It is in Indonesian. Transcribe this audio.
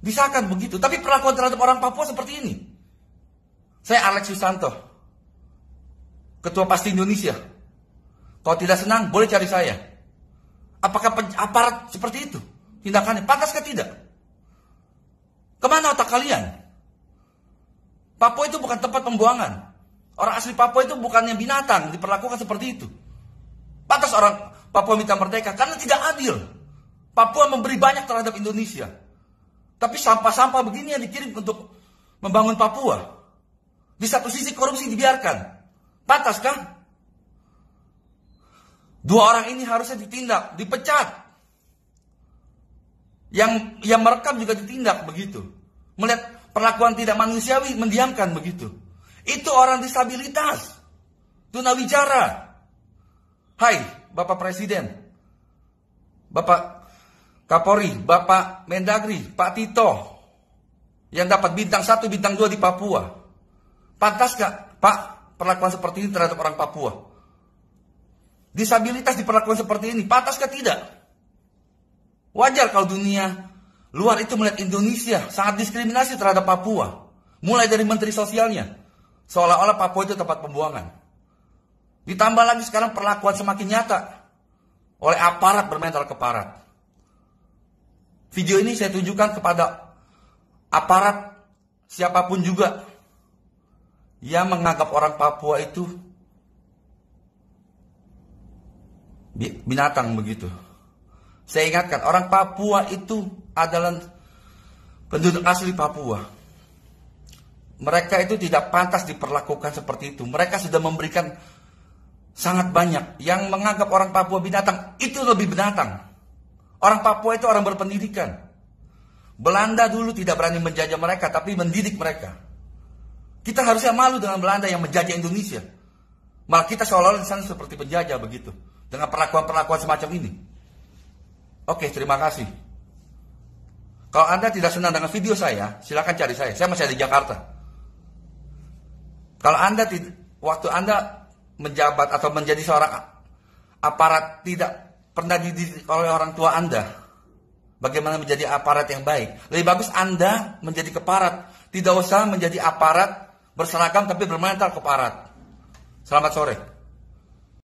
Disahkan begitu. Tapi perlakuan terhadap orang Papua seperti ini. Saya Alex Susanto. Ketua Pasti Indonesia. Kalau tidak senang, boleh cari saya. Apakah aparat seperti itu? Tindakannya pantas ke tidak? Kemana otak kalian? Papua itu bukan tempat pembuangan. Orang asli Papua itu bukannya binatang diperlakukan seperti itu. Pantas orang Papua minta merdeka karena tidak adil. Papua memberi banyak terhadap Indonesia. Tapi sampah-sampah begini yang dikirim untuk membangun Papua. Di satu sisi korupsi dibiarkan. Pantas kan? Dua orang ini harusnya ditindak, dipecat. Yang yang merekam juga ditindak begitu. Melihat perlakuan tidak manusiawi mendiamkan begitu. Itu orang disabilitas. Tunawicara. Hai, Bapak Presiden. Bapak Kapolri, Bapak Mendagri, Pak Tito, yang dapat bintang satu bintang dua di Papua. Pantas gak, Pak, perlakuan seperti ini terhadap orang Papua? Disabilitas diperlakukan seperti ini, pantas gak tidak? Wajar kalau dunia luar itu melihat Indonesia sangat diskriminasi terhadap Papua. Mulai dari menteri sosialnya, seolah-olah Papua itu tempat pembuangan. Ditambah lagi sekarang perlakuan semakin nyata oleh aparat bermental keparat. Video ini saya tunjukkan kepada aparat siapapun juga yang menganggap orang Papua itu binatang begitu. Saya ingatkan, orang Papua itu adalah penduduk asli Papua. Mereka itu tidak pantas diperlakukan seperti itu. Mereka sudah memberikan sangat banyak. Yang menganggap orang Papua binatang itu lebih binatang. Orang Papua itu orang berpendidikan. Belanda dulu tidak berani menjajah mereka, tapi mendidik mereka. Kita harusnya malu dengan Belanda yang menjajah Indonesia. Malah kita seolah-olah di sana seperti penjajah begitu. Dengan perlakuan-perlakuan semacam ini. Oke, terima kasih. Kalau Anda tidak senang dengan video saya, silakan cari saya. Saya masih ada di Jakarta. Kalau Anda waktu Anda menjabat atau menjadi seorang aparat tidak pernah dididik oleh orang tua Anda. Bagaimana menjadi aparat yang baik. Lebih bagus Anda menjadi keparat. Tidak usah menjadi aparat berseragam tapi bermental keparat. Selamat sore.